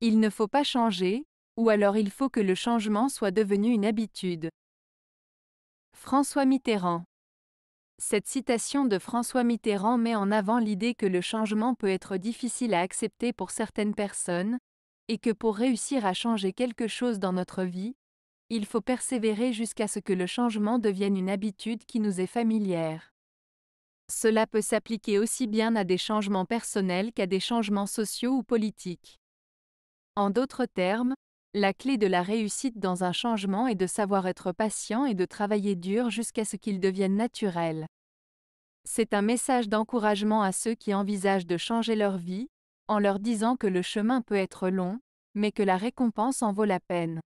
Il ne faut pas changer, ou alors il faut que le changement soit devenu une habitude. François Mitterrand Cette citation de François Mitterrand met en avant l'idée que le changement peut être difficile à accepter pour certaines personnes, et que pour réussir à changer quelque chose dans notre vie, il faut persévérer jusqu'à ce que le changement devienne une habitude qui nous est familière. Cela peut s'appliquer aussi bien à des changements personnels qu'à des changements sociaux ou politiques. En d'autres termes, la clé de la réussite dans un changement est de savoir être patient et de travailler dur jusqu'à ce qu'il devienne naturel. C'est un message d'encouragement à ceux qui envisagent de changer leur vie, en leur disant que le chemin peut être long, mais que la récompense en vaut la peine.